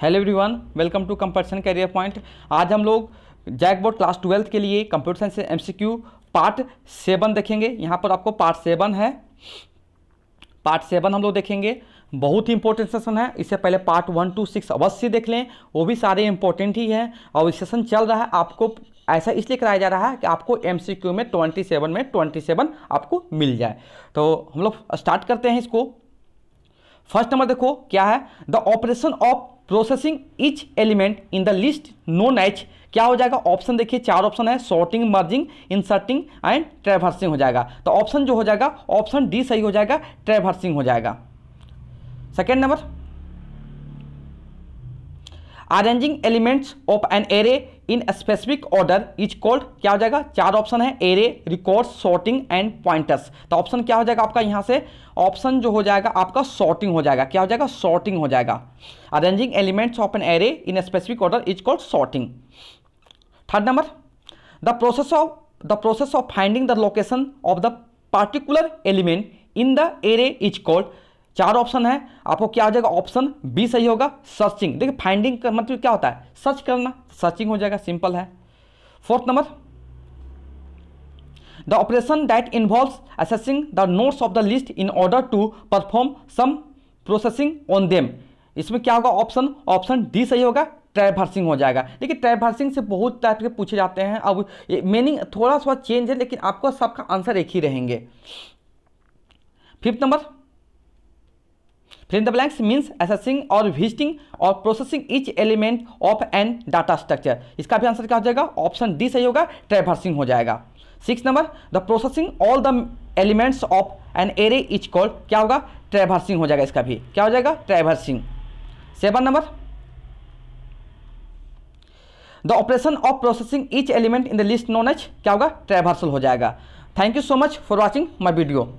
hello everyone welcome to competition career point आज हम लोग जैकबोर्ड क्लास ट्वेल्थ के लिए computer science MCQ part seven देखेंगे यहाँ पर आपको पार्ट सेवन है पार्ट सेवन हम लोग देखेंगे बहुत ही इंपॉर्टेंट सेशन है इससे पहले पार्ट वन टू सिक्स अवश्य देख लें वो भी सारे इंपॉर्टेंट ही हैं और सेशन चल रहा है आपको ऐसा इसलिए कराया जा रहा है कि आपको एम में ट्वेंटी सेवन में ट्वेंटी सेवन आपको मिल जाए तो हम लोग स्टार्ट करते हैं इसको फर्स्ट नंबर देखो क्या है the operation of processing each element in the list known as क्या हो जाएगा ऑप्शन देखिए चार ऑप्शन है sorting merging inserting and traversing हो जाएगा तो ऑप्शन जो हो जाएगा ऑप्शन डी सही हो जाएगा ट्रेवर्सिंग हो जाएगा second number arranging elements of an array in specific order is called क्या हो जाएगा चार ऑप्शन है array record sorting and pointers तो ऑप्शन क्या हो जाएगा आपका यहां से ऑप्शन जो हो जाएगा आपका सॉर्टिंग हो जाएगा क्या हो जाएगा सॉर्टिंग हो जाएगा arranging elements of an array in specific order is called sorting third number the process of the process of finding the location of the particular element in the array is called चार option है आपको क्या हो जाएगा option B सही होगा searching देखिए finding का मतलब क्या होता है सर्च करना सर्चिंग हो जाएगा सिंपल है fourth number the operation that involve accessing the nodes of the list in order to perform some processing on them इसमें क्या होगा ऑप्शन ऑप्शन डी सही होगा ट्रैवर्सिंग हो जाएगा देखिए ट्रैवर्सिंग से बहुत टाइप के पूछे जाते हैं अब मीनिंग थोड़ा सा चेंज है लेकिन आपको सबका आंसर एक ही रहेंगे fifth number fill in the blanks means accessing और विजिटिंग और processing each element of an data structure इसका भी आंसर क्या हो जाएगा ऑप्शन डी सही होगा ट्रेवर्सिंग हो जाएगा six number the processing all the elements of an array is called क्या होगा ट्रेवर्सिंग हो जाएगा इसका भी क्या हो जाएगा traversing seven number the operation of processing each element in the list known as क्या होगा ट्रेवर्सल हो जाएगा thank you so much for watching my video